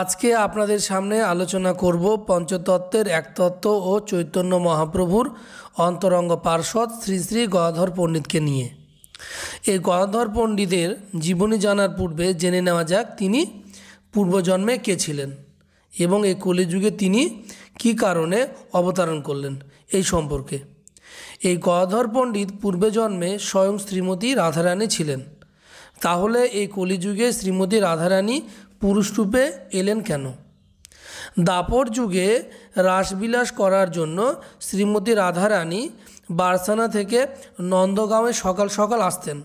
আজকে আপনাদের সামনে আলোচনা করব পঞ্চতত্ত্বের এক তত্ত্ব ও চৈতন্য মহাপ্রভুর অন্তরঙ্গ পার্শ্বদ শ্রী শ্রী গদাধর পণ্ডিতকে নিয়ে এই গদাধর পণ্ডিতের জীবনী জানার পূর্বে জেনে নেওয়া যাক তিনি পূর্বজন্মে কে ছিলেন এবং এই কলিযুগে তিনি কি কারণে অবতারণ করলেন এই সম্পর্কে এই গদাধর পণ্ডিত পূর্বে জন্মে স্বয়ং শ্রীমতী রাধারানী ছিলেন তাহলে এই কলিযুগে শ্রীমতী রাধারানী পুরুষরূপে এলেন কেন দাপর যুগে রাসবিলাস করার জন্য শ্রীমতী রাধারানী বার্সানা থেকে নন্দগাঁওয়ে সকাল সকাল আসতেন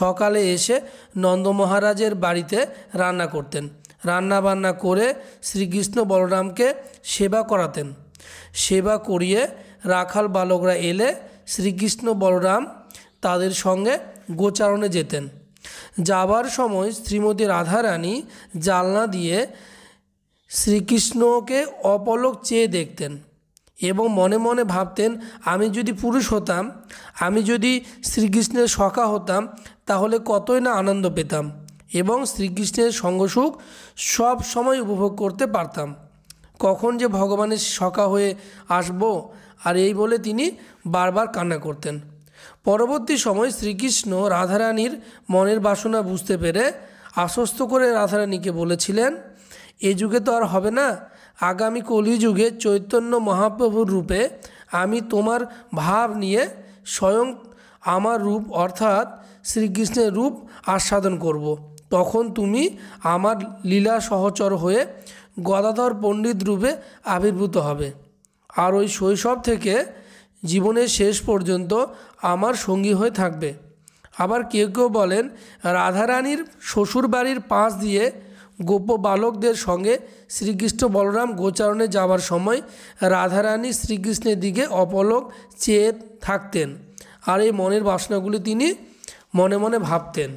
সকালে এসে নন্দ মহারাজের বাড়িতে রান্না করতেন রান্না বান্না করে শ্রীকৃষ্ণ বলরামকে সেবা করাতেন সেবা করিয়ে রাখাল বালকরা এলে শ্রীকৃষ্ণ বলরাম তাদের সঙ্গে গোচারণে যেতেন যাবার সময় শ্রীমতী রাধারানী জালনা দিয়ে শ্রীকৃষ্ণকে অপলক চেয়ে দেখতেন এবং মনে মনে ভাবতেন আমি যদি পুরুষ হতাম আমি যদি শ্রীকৃষ্ণের সখা হতাম তাহলে কতই না আনন্দ পেতাম এবং শ্রীকৃষ্ণের সঙ্গসুখ সব সময় উপভোগ করতে পারতাম কখন যে ভগবানের সখা হয়ে আসব আর এই বলে তিনি বারবার কান্না করতেন পরবর্তী সময় শ্রীকৃষ্ণ রাধারানীর মনের বাসনা বুঝতে পেরে আশ্বস্ত করে রাধারানীকে বলেছিলেন এ যুগে তো আর হবে না আগামী কলিযুগে চৈতন্য মহাপ্রভুর রূপে আমি তোমার ভাব নিয়ে স্বয়ং আমার রূপ অর্থাৎ শ্রীকৃষ্ণের রূপ আস্বাদন করব। তখন তুমি আমার লীলা সহচর হয়ে গদাধর পণ্ডিত রূপে আবির্ভূত হবে আর ওই শৈশব থেকে জীবনের শেষ পর্যন্ত আমার সঙ্গী হয়ে থাকবে আবার কেউ কেউ বলেন রাধারানীর শ্বশুর বাড়ির পাশ দিয়ে গোপ বালকদের সঙ্গে শ্রীকৃষ্ণ বলরাম গোচারণে যাওয়ার সময় রাধারানী শ্রীকৃষ্ণের দিকে অপলক চেয়ে থাকতেন আর এই মনের বাসনাগুলি তিনি মনে মনে ভাবতেন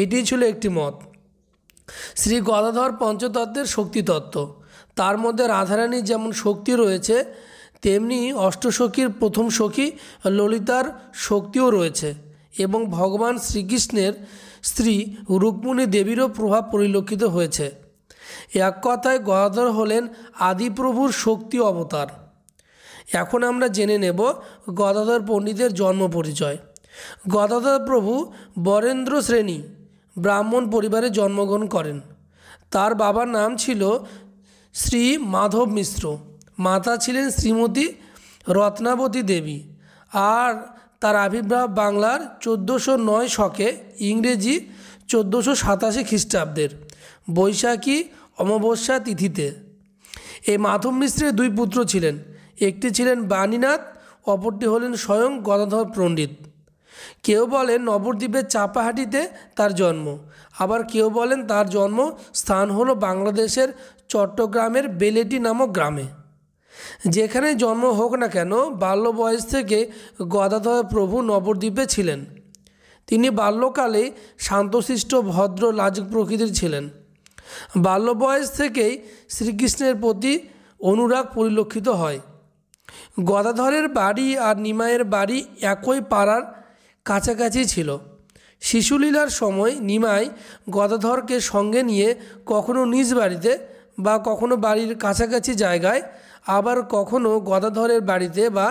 এটি ছিল একটি মত শ্রী গদাধর পঞ্চতত্ত্বের শক্তিতত্ত্ব তার মধ্যে রাধারানীর যেমন শক্তি রয়েছে তেমনি অষ্টসখীর প্রথম সখী ললিতার শক্তিও রয়েছে এবং ভগবান শ্রীকৃষ্ণের স্ত্রী রুক্মণী দেবীরও প্রভাব পরিলক্ষিত হয়েছে এক কথায় গদাধর হলেন আদিপ্রভুর শক্তি অবতার এখন আমরা জেনে নেব গদাধর পণ্ডিতের জন্ম পরিচয় গদাধর প্রভু বরেন্দ্র শ্রেণী ব্রাহ্মণ পরিবারে জন্মগ্রহণ করেন তার বাবার নাম ছিল শ্রী মাধব মিশ্র মাতা ছিলেন শ্রীমতী রত্নাবতী দেবী আর তার আবির্ভাব বাংলার চোদ্দোশো নয় শকে ইংরেজি চোদ্দোশো সাতাশি খ্রিস্টাব্দের বৈশাখী অমাবস্যা তিথিতে এই মাধব মিশ্রের দুই পুত্র ছিলেন একটি ছিলেন বাণীনাথ অপরটি হলেন স্বয়ং গদাধর পণ্ডিত কেউ বলেন নবদ্বীপের চাপাহাটিতে তার জন্ম আবার কেউ বলেন তার জন্ম স্থান হলো বাংলাদেশের চট্টগ্রামের বেলেটি নামক গ্রামে যেখানে জন্ম হোক না কেন বাল্য বয়স থেকে গদাধর প্রভু নবদ্বীপে ছিলেন তিনি বাল্যকালে শান্তশিষ্ট ভদ্র লাজুক প্রকৃতির ছিলেন বাল্য বয়স থেকেই শ্রীকৃষ্ণের প্রতি অনুরাগ পরিলক্ষিত হয় গদাধরের বাড়ি আর নিমায়ের বাড়ি একই পাড়ার কাছাকাছি ছিল শিশুলীলার সময় নিমাই গদাধরকে সঙ্গে নিয়ে কখনো নিজ বাড়িতে বা কখনো বাড়ির কাছাকাছি জায়গায় আবার কখনও গদাধরের বাড়িতে বা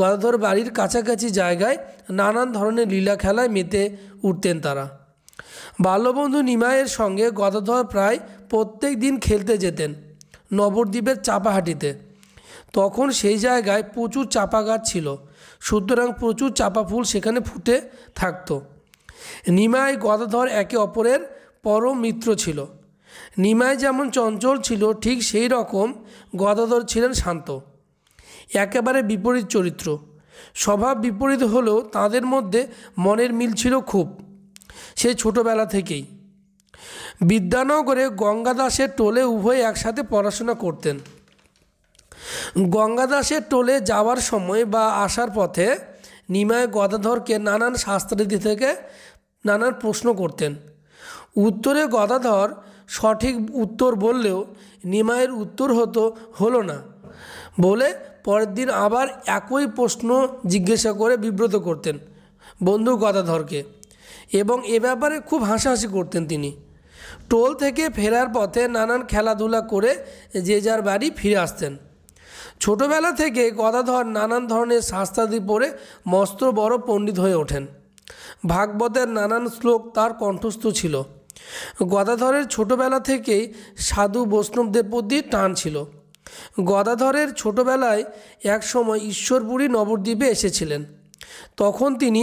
গদাধর বাড়ির কাছাকাছি জায়গায় নানান ধরনের লীলা খেলায় মেতে উঠতেন তারা বাল্যবন্ধু নিমায়ের সঙ্গে গদাধর প্রায় প্রত্যেক দিন খেলতে যেতেন নবদ্বীপের চাপাহাটিতে তখন সেই জায়গায় প্রচুর চাপা গাছ ছিল সুতরাং প্রচুর চাপা ফুল সেখানে ফুটে থাকত নিমায় গদাধর একে অপরের পরম মিত্র ছিল নিমাই যেমন চঞ্চল ছিল ঠিক সেই রকম গদাধর ছিলেন শান্ত একেবারে বিপরীত চরিত্র স্বভাব বিপরীত হলেও তাদের মধ্যে মনের মিল ছিল খুব সে ছোটবেলা থেকেই বিদ্যানগরে গঙ্গাদাসের টোলে উভয়ে একসাথে পড়াশোনা করতেন গঙ্গাদাসের টোলে যাওয়ার সময় বা আসার পথে নিমায় গদাধরকে নানান শাস্ত্রাদি থেকে নানান প্রশ্ন করতেন উত্তরে গদাধর সঠিক উত্তর বললেও নিমাইয়ের উত্তর হতো হলো না বলে পরের দিন আবার একই প্রশ্ন জিজ্ঞাসা করে বিব্রত করতেন বন্ধু গদাধরকে এবং এ ব্যাপারে খুব হাসাহাসি করতেন তিনি টোল থেকে ফেরার পথে নানান খেলাধুলা করে যে যার বাড়ি ফিরে আসতেন ছোটবেলা থেকে গদাধর নানান ধরনের শাস্তাদি পরে মস্ত বড় পণ্ডিত হয়ে ওঠেন ভাগবতের নানান শ্লোক তার কণ্ঠস্থ ছিল গদাধরের ছোটবেলা থেকেই সাধু বৈষ্ণবদের প্রতি টান ছিল গদাধরের ছোটবেলায় একসময় ঈশ্বরপুরী নবদ্বীপে এসেছিলেন তখন তিনি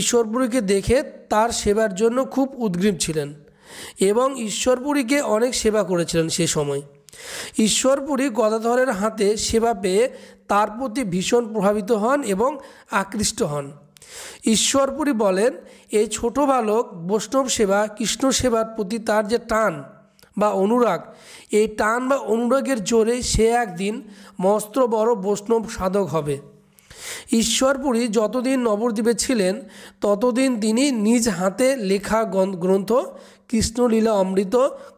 ঈশ্বরপুরীকে দেখে তার সেবার জন্য খুব উদ্গ্রীব ছিলেন এবং ঈশ্বরপুরীকে অনেক সেবা করেছিলেন সে সময় ঈশ্বরপুরী গদাধরের হাতে সেবা পেয়ে তার প্রতি ভীষণ প্রভাবিত হন এবং আকৃষ্ট হন ঈশ্বরপুরী বলেন এই ছোট বালক বৈষ্ণব সেবা কৃষ্ণ সেবার প্রতি তার যে টান বা অনুরাগ এই টান বা অনুরাগের জোরে সে একদিন মস্ত বড় বৈষ্ণব সাধক হবে ঈশ্বরপুরী যতদিন নবদ্বীপে ছিলেন ততদিন তিনি নিজ হাতে লেখা গ্রন্থ কৃষ্ণলীলা অমৃত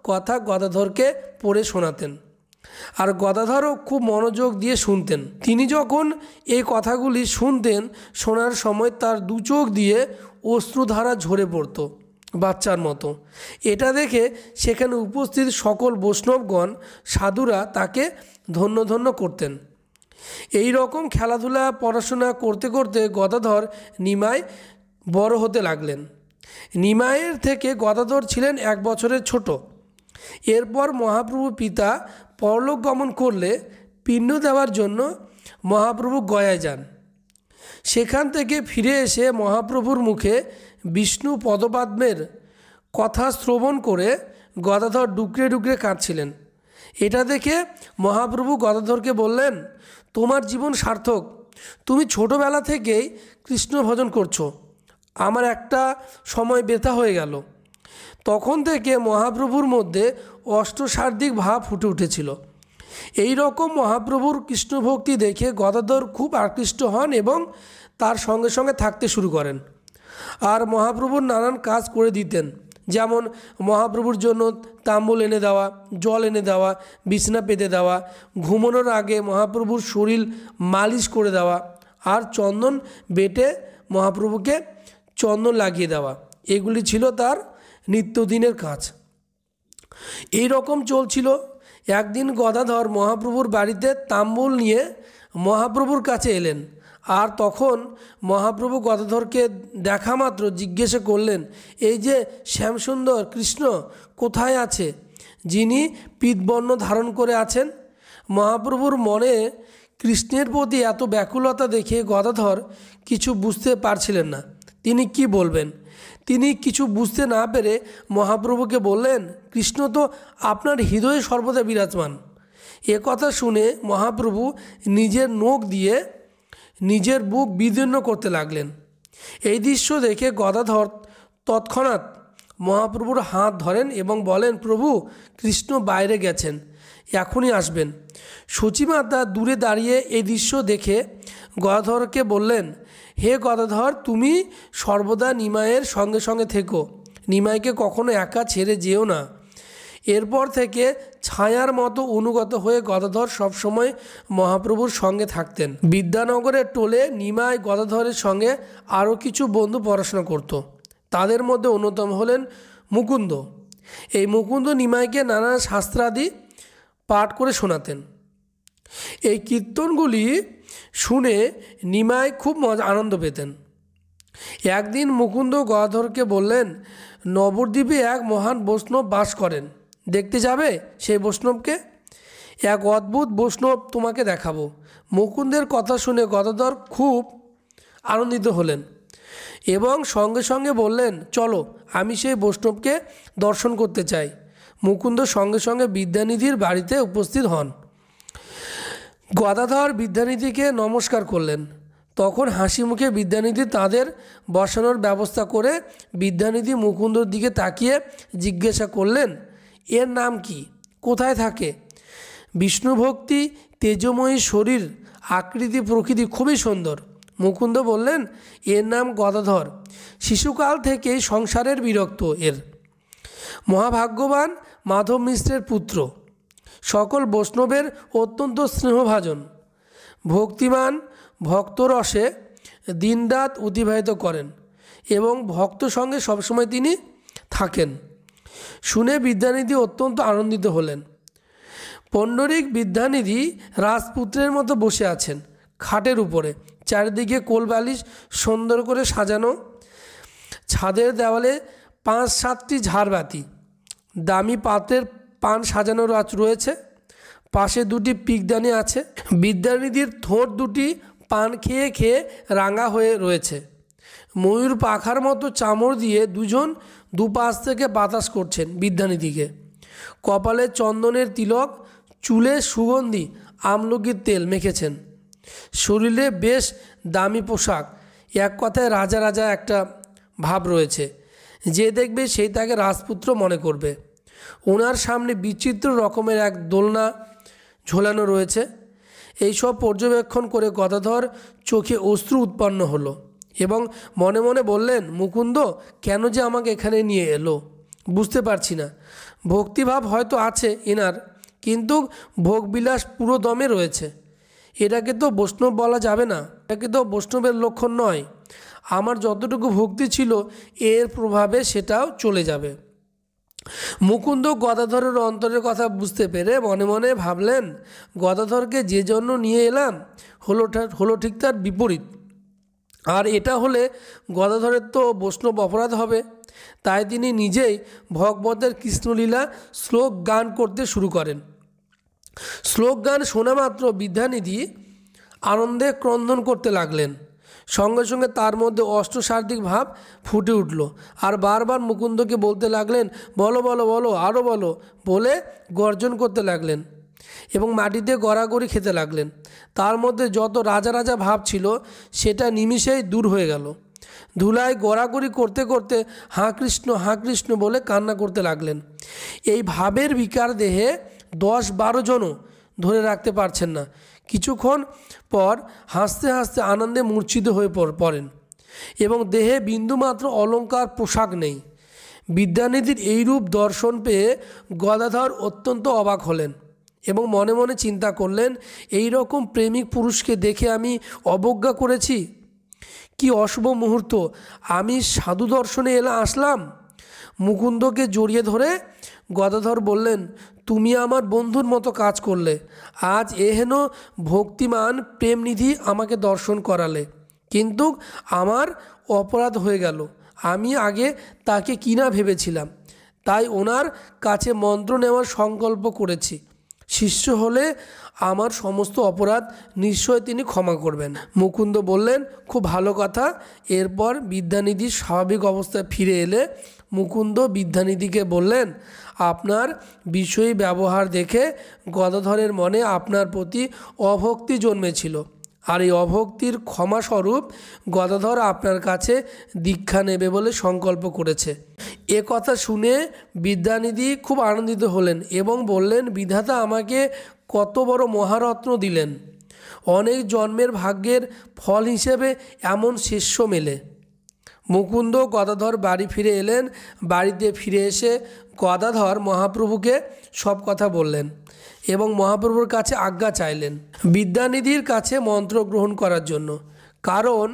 কথা গদাধরকে পড়ে শোনাতেন আর গদাধরও খুব মনোযোগ দিয়ে শুনতেন তিনি যখন এই কথাগুলি শুনতেন শোনার সময় তার দু চোখ দিয়ে অশ্রুধারা ঝরে পড়ত বাচ্চার মতো এটা দেখে সেখানে উপস্থিত সকল বৈষ্ণবগণ সাধুরা তাকে ধন্য ধন্য করতেন এই রকম খেলাধুলা পড়াশোনা করতে করতে গদাধর নিমায় বড় হতে লাগলেন নিমায়ের থেকে গদাধর ছিলেন এক বছরের ছোট এরপর মহাপ্রভু পিতা পরলোক গমন করলে পিণ্ড দেওয়ার জন্য মহাপ্রভু গয়ায় যান সেখান থেকে ফিরে এসে মহাপ্রভুর মুখে বিষ্ণু পদপাদ্মের কথা শ্রবণ করে গদাধর ডুকরে ডুকরে কাঁদছিলেন এটা দেখে মহাপ্রভু গদাধরকে বললেন তোমার জীবন সার্থক তুমি ছোটবেলা থেকেই কৃষ্ণ ভজন করছো আমার একটা সময় ব্যথা হয়ে গেল তখন থেকে মহাপ্রভুর মধ্যে অষ্টসার্ধিক ভাব ফুটে উঠেছিল এই রকম মহাপ্রভুর কৃষ্ণভক্তি দেখে গদাধর খুব আকৃষ্ট হন এবং তার সঙ্গে সঙ্গে থাকতে শুরু করেন আর মহাপ্রভুর নানান কাজ করে দিতেন যেমন মহাপ্রভুর জন্য তাম্বুল এনে দেওয়া জল এনে দেওয়া বিছনা পেতে দেওয়া ঘুমানোর আগে মহাপ্রভুর শরীর মালিশ করে দেওয়া আর চন্দন বেটে মহাপ্রভুকে চন্দন লাগিয়ে দেওয়া এগুলি ছিল তার নিত্যদিনের কাজ এই রকম চলছিল একদিন গদাধর মহাপ্রভুর বাড়িতে তাম্বুল নিয়ে মহাপ্রভুর কাছে এলেন আর তখন মহাপ্রভু গদাধরকে দেখা মাত্র জিজ্ঞেসে করলেন এই যে শ্যামসুন্দর কৃষ্ণ কোথায় আছে যিনি পিতবর্ণ ধারণ করে আছেন মহাপ্রভুর মনে কৃষ্ণের প্রতি এত ব্যাকুলতা দেখে গদাধর কিছু বুঝতে পারছিলেন না তিনি কি বলবেন তিনি কিছু বুঝতে না পেরে মহাপ্রভুকে বললেন কৃষ্ণ তো আপনার হৃদয়ে সর্বদা বিরাজমান এ কথা শুনে মহাপ্রভু নিজের নোখ দিয়ে নিজের বুক বিদীর্ণ করতে লাগলেন এই দৃশ্য দেখে গদাধর তৎক্ষণাৎ মহাপ্রভুর হাত ধরেন এবং বলেন প্রভু কৃষ্ণ বাইরে গেছেন এখনই আসবেন সচিমাতা দূরে দাঁড়িয়ে এই দৃশ্য দেখে গদাধরকে বললেন হে গদাধর তুমি সর্বদা নিমায়ের সঙ্গে সঙ্গে থেকো নিমাইকে কখনো একা ছেড়ে যেও না এরপর থেকে ছায়ার মতো অনুগত হয়ে গদাধর সবসময় মহাপ্রভুর সঙ্গে থাকতেন বিদ্যানগরের টোলে নিমাই গদাধরের সঙ্গে আরও কিছু বন্ধু পড়াশোনা করত। তাদের মধ্যে অন্যতম হলেন মুকুন্দ এই মুকুন্দ নিমাইকে নানা শাস্ত্রাদি পাঠ করে শোনাতেন এই কীর্তনগুলি শুনে নিমায় খুব মজা আনন্দ পেতেন একদিন মুকুন্দ গদাধরকে বললেন নবদ্বীপে এক মহান বৈষ্ণব বাস করেন দেখতে যাবে সেই বৈষ্ণবকে এক অদ্ভুত বৈষ্ণব তোমাকে দেখাবো মুকুন্দের কথা শুনে গদাধর খুব আনন্দিত হলেন এবং সঙ্গে সঙ্গে বললেন চলো আমি সেই বৈষ্ণবকে দর্শন করতে চাই মুকুন্দ সঙ্গে সঙ্গে বিদ্যানিধির বাড়িতে উপস্থিত হন গদাধর বিদ্যানিধিকে নমস্কার করলেন তখন হাসি মুখে বিদ্যানিধি তাদের বসানোর ব্যবস্থা করে বিদ্যানিধি মুকুন্দর দিকে তাকিয়ে জিজ্ঞাসা করলেন এর নাম কি কোথায় থাকে বিষ্ণুভক্তি তেজময়ী শরীর আকৃতি প্রকৃতি খুবই সুন্দর মুকুন্দ বললেন এর নাম গদাধর শিশুকাল থেকেই সংসারের বিরক্ত এর মহাভাগ্যবান মাধব মিশ্রের পুত্র সকল বৈষ্ণবের অত্যন্ত স্নেহভাজন ভক্তিমান ভক্তরসে দিনরাত অতিবাহিত করেন এবং ভক্ত সঙ্গে সবসময় তিনি থাকেন শুনে বিদ্যানিধি অত্যন্ত আনন্দিত হলেন পণ্ডরিক বিদ্যানিধি রাজপুত্রের মতো বসে আছেন খাটের উপরে চারিদিকে কোলবালিশ সুন্দর করে সাজানো ছাদের দেওয়ালে পাঁচ সাতটি ঝাড়বাতি দামি পাতের পান সাজানোর সাজানো রয়েছে পাশে দুটি পিকদানি আছে বিদ্যানিধির থোঁট দুটি পান খেয়ে খেয়ে রাঙা হয়ে রয়েছে ময়ূর পাখার মতো চামড় দিয়ে দুজন দুপাশ থেকে বাতাস করছেন বিদ্যানিধিকে কপালে চন্দনের তিলক চুলে সুগন্ধি আমলকির তেল মেখেছেন শরীরে বেশ দামি পোশাক এক কথায় রাজা রাজা একটা ভাব রয়েছে যে দেখবে সেই তাকে রাজপুত্র মনে করবে ওনার সামনে বিচিত্র রকমের এক দোলনা ঝোলানো রয়েছে এইসব পর্যবেক্ষণ করে গদাধর চোখে অশ্রু উৎপন্ন হলো এবং মনে মনে বললেন মুকুন্দ কেন যে আমাকে এখানে নিয়ে এলো বুঝতে পারছি না ভক্তিভাব হয়তো আছে এনার কিন্তু ভোগবিলাস পুরো দমে রয়েছে এটাকে তো বৈষ্ণব বলা যাবে না এটাকে তো বৈষ্ণবের লক্ষণ নয় আমার যতটুকু ভক্তি ছিল এর প্রভাবে সেটাও চলে যাবে মুকুন্দ গদাধরের অন্তরের কথা বুঝতে পেরে মনে মনে ভাবলেন গদাধরকে যে জন্য নিয়ে এলাম হলো হলো ঠিক তার বিপরীত আর এটা হলে গদাধরের তো বৈষ্ণব অপরাধ হবে তাই তিনি নিজেই ভগবতের কৃষ্ণলীলা শ্লোক গান করতে শুরু করেন শ্লোক গান শোনামাত্র বিদ্যানিধি আনন্দে ক্রন্দন করতে লাগলেন সঙ্গে সঙ্গে তার মধ্যে অষ্টসার্ধিক ভাব ফুটে উঠল আর বারবার মুকুন্দকে বলতে লাগলেন বলো বলো বলো আরও বলো বলে গর্জন করতে লাগলেন এবং মাটিতে গড়াগড়ি খেতে লাগলেন তার মধ্যে যত রাজা রাজা ভাব ছিল সেটা নিমিষেই দূর হয়ে গেল ধুলায় গড়াগড়ি করতে করতে হাঁ কৃষ্ণ হাঁ কৃষ্ণ বলে কান্না করতে লাগলেন এই ভাবের বিকার দেহে দশ বারো জনও ধরে রাখতে পারছেন না কিছুক্ষণ পর হাসতে হাসতে আনন্দে মূর্ছিত হয়ে পড়েন এবং দেহে বিন্দুমাত্র অলঙ্কার পোশাক নেই বিদ্যানিধির এইরূপ দর্শন পেয়ে গদাধর অত্যন্ত অবাক হলেন এবং মনে মনে চিন্তা করলেন এই রকম প্রেমিক পুরুষকে দেখে আমি অবজ্ঞা করেছি কি অশুভ মুহূর্ত আমি সাধু দর্শনে এলা আসলাম মুকুন্দকে জড়িয়ে ধরে গদাধর বললেন তুমি আমার বন্ধুর মতো কাজ করলে আজ এহেন ভক্তিমান প্রেমনিধি আমাকে দর্শন করালে কিন্তু আমার অপরাধ হয়ে গেল আমি আগে তাকে কিনা ভেবেছিলাম তাই ওনার কাছে মন্ত্র নেওয়ার সংকল্প করেছি শিষ্য হলে আমার সমস্ত অপরাধ নিশ্চয় তিনি ক্ষমা করবেন মুকুন্দ বললেন খুব ভালো কথা এরপর বিদ্যানিধি স্বাভাবিক অবস্থায় ফিরে এলে মুকুন্দ বিদ্যানিধিকে বললেন আপনার বিষয়ী ব্যবহার দেখে গদাধরের মনে আপনার প্রতি অভক্তি জন্মেছিল আর এই অভক্তির ক্ষমাস্বরূপ গদাধর আপনার কাছে দীক্ষা নেবে বলে সংকল্প করেছে এ কথা শুনে বিদ্যানিধি খুব আনন্দিত হলেন এবং বললেন বিধাতা আমাকে কত বড় মহারত্ন দিলেন অনেক জন্মের ভাগ্যের ফল হিসেবে এমন শিষ্য মেলে মুকুন্দ গদাধর বাড়ি ফিরে এলেন বাড়িতে ফিরে এসে গদাধর মহাপ্রভুকে সব কথা বললেন এবং মহাপ্রভুর কাছে আজ্ঞা চাইলেন বিদ্যানিধির কাছে মন্ত্র গ্রহণ করার জন্য কারণ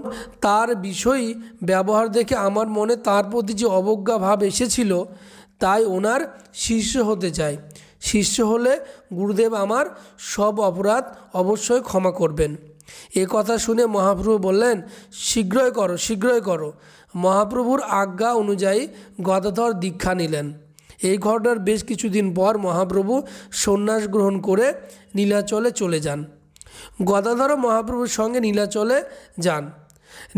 তার বিষয় ব্যবহার দেখে আমার মনে তার প্রতি যে অবজ্ঞা ভাব এসেছিল তাই ওনার শিষ্য হতে চাই শিষ্য হলে গুরুদেব আমার সব অপরাধ অবশ্যই ক্ষমা করবেন এ কথা শুনে মহাপ্রভু বললেন শীঘ্রই করো শীঘ্রই করো মহাপ্রভুর আজ্ঞা অনুযায়ী গদাধর দীক্ষা নিলেন এই ঘটনার বেশ কিছুদিন পর মহাপ্রভু সন্ন্যাস গ্রহণ করে নীলাচলে চলে যান গদাধর মহাপ্রভুর সঙ্গে নীলাচলে যান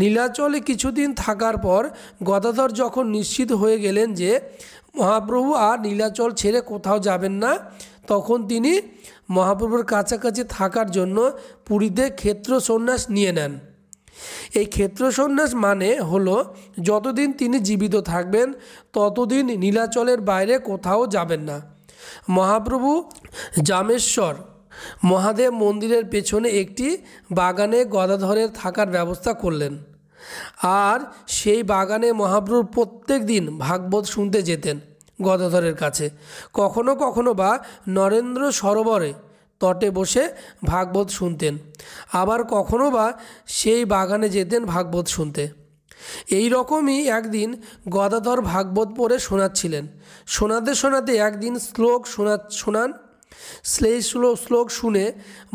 নীলাচলে কিছুদিন থাকার পর গদাধর যখন নিশ্চিত হয়ে গেলেন যে মহাপ্রভু আর নীলাচল ছেড়ে কোথাও যাবেন না তখন তিনি মহাপ্রভুর কাছাকাছি থাকার জন্য পুরীতে ক্ষেত্র সন্ন্যাস নিয়ে নেন এই ক্ষেত্র সন্ন্যাস মানে হলো যতদিন তিনি জীবিত থাকবেন ততদিন নীলাচলের বাইরে কোথাও যাবেন না মহাপ্রভু জামেশ্বর মহাদেব মন্দিরের পেছনে একটি বাগানে গদাধরের থাকার ব্যবস্থা করলেন আর সেই বাগানে মহাপ্রভুর প্রত্যেক দিন ভাগবত শুনতে যেতেন গদাধরের কাছে কখনো কখনো বা নরেন্দ্র সরোবরে তটে বসে ভাগবত শুনতেন আবার কখনো বা সেই বাগানে যেতেন ভাগবত শুনতে এই রকমই একদিন গদাধর ভাগবত পড়ে শোনাচ্ছিলেন শোনাতে শোনাতে একদিন শ্লোক শোনা শোনান সেই শ্লোক শ্লোক শুনে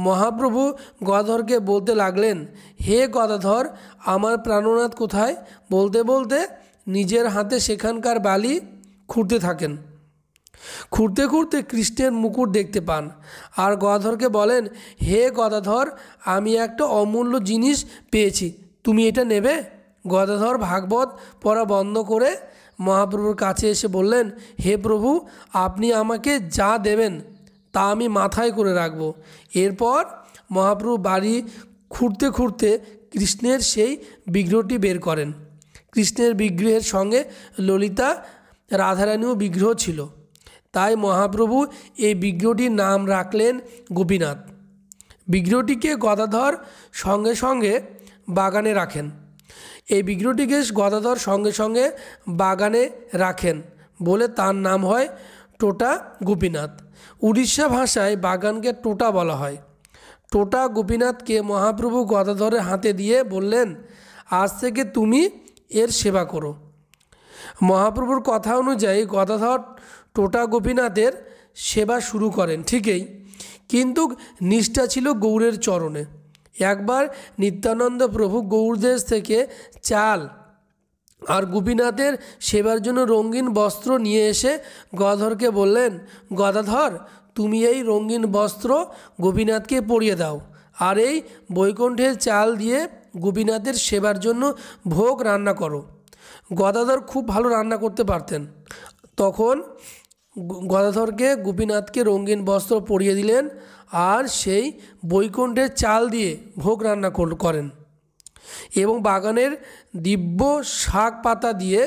মহাপ্রভু গদাধরকে বলতে লাগলেন হে গদাধর আমার প্রাণনাথ কোথায় বলতে বলতে নিজের হাতে সেখানকার বালি খুঁড়তে থাকেন খুঁড়তে খুঁড়তে কৃষ্ণের মুকুট দেখতে পান আর গদাধরকে বলেন হে গদাধর আমি একটা অমূল্য জিনিস পেয়েছি তুমি এটা নেবে গদাধর ভাগবত পড়া বন্ধ করে মহাপ্রভুর কাছে এসে বললেন হে প্রভু আপনি আমাকে যা দেবেন তা আমি মাথায় করে রাখব এরপর মহাপ্রভু বাড়ি খুঁড়তে খুঁড়তে কৃষ্ণের সেই বিগ্রহটি বের করেন কৃষ্ণের বিগ্রহের সঙ্গে ললিতা রাধারানীও বিগ্রহ ছিল তাই মহাপ্রভু এই বিগ্রহটির নাম রাখলেন গোপীনাথ বিগ্রহটিকে গদাধর সঙ্গে সঙ্গে বাগানে রাখেন এই বিগ্রহটিকে গদাধর সঙ্গে সঙ্গে বাগানে রাখেন বলে তার নাম হয় টোটা গোপীনাথ উড়িষ্যা ভাষায় বাগানকে টোটা বলা হয় টোটা গোপীনাথকে মহাপ্রভু গদাধরের হাতে দিয়ে বললেন আজ থেকে তুমি এর সেবা করো মহাপ্রভুর কথা অনুযায়ী গদাধর টোটা গোপীনাথের সেবা শুরু করেন ঠিকই কিন্তু নিষ্ঠা ছিল গৌড়ের চরণে একবার নিত্যানন্দ প্রভু গৌরদেশ থেকে চাল আর গোপীনাথের সেবার জন্য রঙিন বস্ত্র নিয়ে এসে গদাধরকে বললেন গদাধর তুমি এই রঙিন বস্ত্র গোপীনাথকে পরিয়ে দাও আর এই বৈকুণ্ঠের চাল দিয়ে গোপীনাথের সেবার জন্য ভোগ রান্না করো গদাধর খুব ভালো রান্না করতে পারতেন তখন গদাধরকে গোপীনাথকে রঙিন বস্ত্র পরিয়ে দিলেন আর সেই বৈকুণ্ঠের চাল দিয়ে ভোগ রান্না করেন এবং বাগানের দিব্য শাক পাতা দিয়ে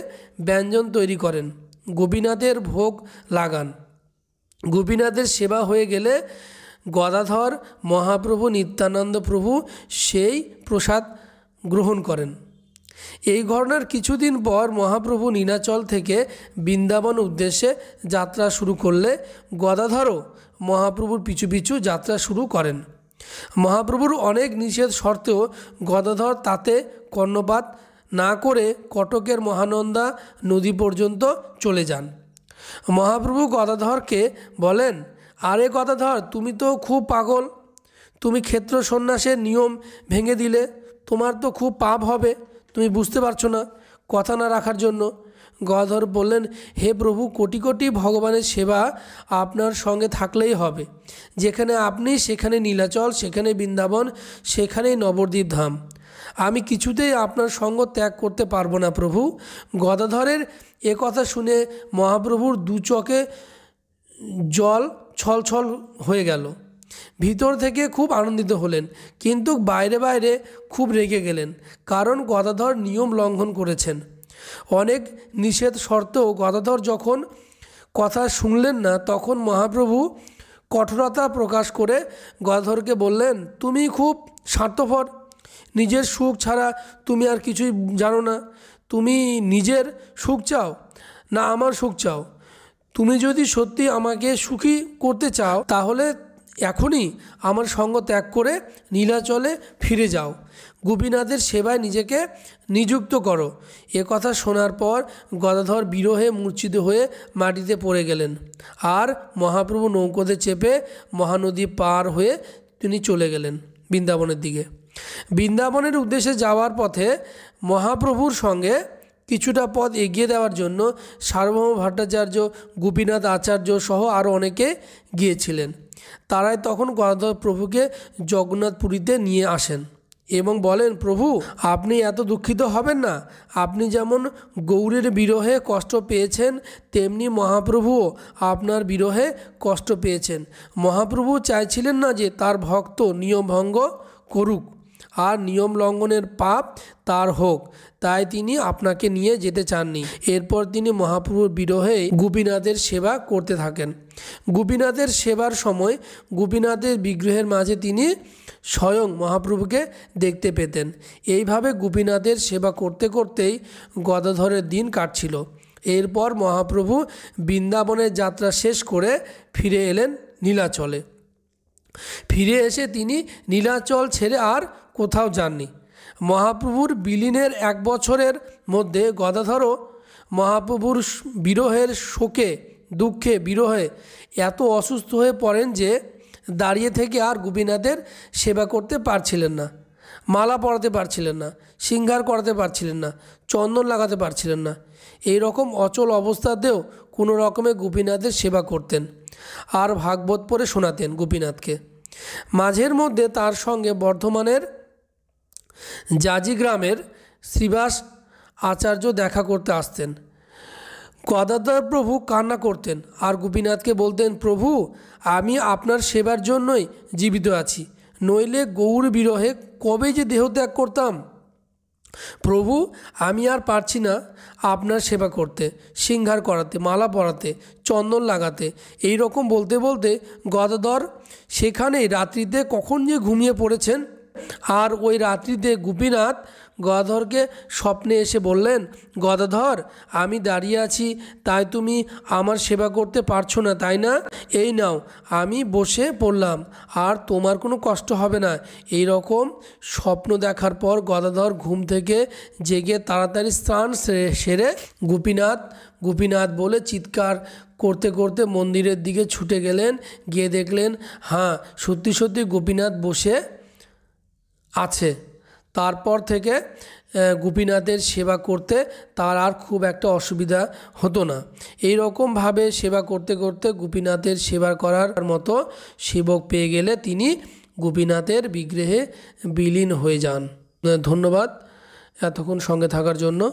ব্যঞ্জন তৈরি করেন গোপীনাথের ভোগ লাগান গোপীনাথের সেবা হয়ে গেলে গদাধর মহাপ্রভু নিত্যানন্দ প্রভু সেই প্রসাদ গ্রহণ করেন এই ঘটনার কিছুদিন পর মহাপ্রভু নীনাচল থেকে বৃন্দাবন উদ্দেশ্যে যাত্রা শুরু করলে গদাধরও মহাপ্রভুর পিছু পিছু যাত্রা শুরু করেন মহাপ্রভুর অনেক নিষেধ সত্ত্বেও গদাধর তাতে কর্ণপাত না করে কটকের মহানন্দা নদী পর্যন্ত চলে যান মহাপ্রভু গদাধরকে বলেন আরে গদাধর তুমি তো খুব পাগল তুমি ক্ষেত্র সন্ন্যাসের নিয়ম ভেঙে দিলে তোমার তো খুব পাপ হবে তুমি বুঝতে পারছো না কথা না রাখার জন্য গদাধর বললেন হে প্রভু কোটি কোটি ভগবানের সেবা আপনার সঙ্গে থাকলেই হবে যেখানে আপনি সেখানে নীলাচল সেখানে বৃন্দাবন সেখানেই নবদ্বীপ ধাম আমি কিছুতেই আপনার সঙ্গ ত্যাগ করতে পারবো না প্রভু গদাধরের কথা শুনে মহাপ্রভুর দু চকে জল ছলছল হয়ে গেল ভিতর থেকে খুব আনন্দিত হলেন কিন্তু বাইরে বাইরে খুব রেগে গেলেন কারণ গদাধর নিয়ম লঙ্ঘন করেছেন অনেক নিষেধ শর্তেও গদাধর যখন কথা শুনলেন না তখন মহাপ্রভু কঠোরতা প্রকাশ করে গদাধরকে বললেন তুমি খুব স্বার্থপর নিজের সুখ ছাড়া তুমি আর কিছুই জানো না তুমি নিজের সুখ চাও না আমার সুখ চাও তুমি যদি সত্যি আমাকে সুখী করতে চাও তাহলে এখনই আমার সঙ্গ ত্যাগ করে নীলাচলে ফিরে যাও গোপীনাথের সেবায় নিজেকে নিযুক্ত করো এ কথা শোনার পর গদাধর বিরহে মূর্ছিত হয়ে মাটিতে পড়ে গেলেন আর মহাপ্রভু নৌকোতে চেপে মহানদী পার হয়ে তিনি চলে গেলেন বৃন্দাবনের দিকে বৃন্দাবনের উদ্দেশ্যে যাওয়ার পথে মহাপ্রভুর সঙ্গে কিছুটা পথ এগিয়ে দেওয়ার জন্য সার্বভৌম ভট্টাচার্য গোপীনাথ আচার্য সহ আরও অনেকে গিয়েছিলেন তারাই তখন গদাধর প্রভুকে জগন্নাথপুরীতে নিয়ে আসেন এবং বলেন প্রভু আপনি এত দুঃখিত হবেন না আপনি যেমন গৌরের বিরহে কষ্ট পেয়েছেন তেমনি মহাপ্রভুও আপনার বিরহে কষ্ট পেয়েছেন মহাপ্রভু চাইছিলেন না যে তার ভক্ত নিয়মভঙ্গ করুক আর নিয়ম লঙ্ঘনের পাপ তার হোক তাই তিনি আপনাকে নিয়ে যেতে চাননি এরপর তিনি মহাপ্রভুর বিরহে গোপীনাথের সেবা করতে থাকেন গোপীনাথের সেবার সময় গোপীনাথের বিগ্রহের মাঝে তিনি স্বয়ং মহাপ্রভুকে দেখতে পেতেন এইভাবে গোপীনাথের সেবা করতে করতেই গদাধরের দিন কাটছিল এরপর মহাপ্রভু বৃন্দাবনের যাত্রা শেষ করে ফিরে এলেন নীলাচলে ফিরে এসে তিনি নীলাচল ছেড়ে আর কোথাও যাননি মহাপ্রভুর বিলীনের এক বছরের মধ্যে গদাধরও মহাপ্রভুর বিরহের শোকে দুঃখে বিরহে এত অসুস্থ হয়ে পড়েন যে দাঁড়িয়ে থেকে আর গোপীনাথের সেবা করতে পারছিলেন না মালা পরাতে পারছিলেন না সিংহার করাতে পারছিলেন না চন্দন লাগাতে পারছিলেন না এই রকম অচল অবস্থাতেও কোনো রকমে গোপীনাথের সেবা করতেন আর ভাগবত পরে শোনাতেন গোপীনাথকে মাঝের মধ্যে তার সঙ্গে বর্ধমানের জাজি গ্রামের শ্রীবাস আচার্য দেখা করতে আসতেন গদাধর প্রভু কান্না করতেন আর গোপীনাথকে বলতেন প্রভু আমি আপনার সেবার জন্যই জীবিত আছি নইলে গৌর বিরহে কবে যে দেহ ত্যাগ করতাম প্রভু আমি আর পারছি না আপনার সেবা করতে সিংহার করাতে মালা পরাতে চন্দন লাগাতে এই রকম বলতে বলতে গদাধর সেখানেই রাত্রিতে কখন যে ঘুমিয়ে পড়েছেন আর ওই রাত্রিতে গোপীনাথ গদাধরকে স্বপ্নে এসে বললেন গদাধর আমি দাঁড়িয়ে আছি তাই তুমি আমার সেবা করতে পারছো না তাই না এই নাও আমি বসে পড়লাম আর তোমার কোনো কষ্ট হবে না এই রকম স্বপ্ন দেখার পর গদাধর ঘুম থেকে জেগে তাড়াতাড়ি স্নান সেরে গোপীনাথ গোপীনাথ বলে চিৎকার করতে করতে মন্দিরের দিকে ছুটে গেলেন গিয়ে দেখলেন হ্যাঁ সত্যি সত্যি গোপীনাথ বসে আছে তারপর থেকে গোপীনাথের সেবা করতে তার আর খুব একটা অসুবিধা হতো না এই রকমভাবে সেবা করতে করতে গোপীনাথের সেবা করার মতো সেবক পেয়ে গেলে তিনি গোপীনাথের বিগ্রহে বিলীন হয়ে যান ধন্যবাদ এতক্ষণ সঙ্গে থাকার জন্য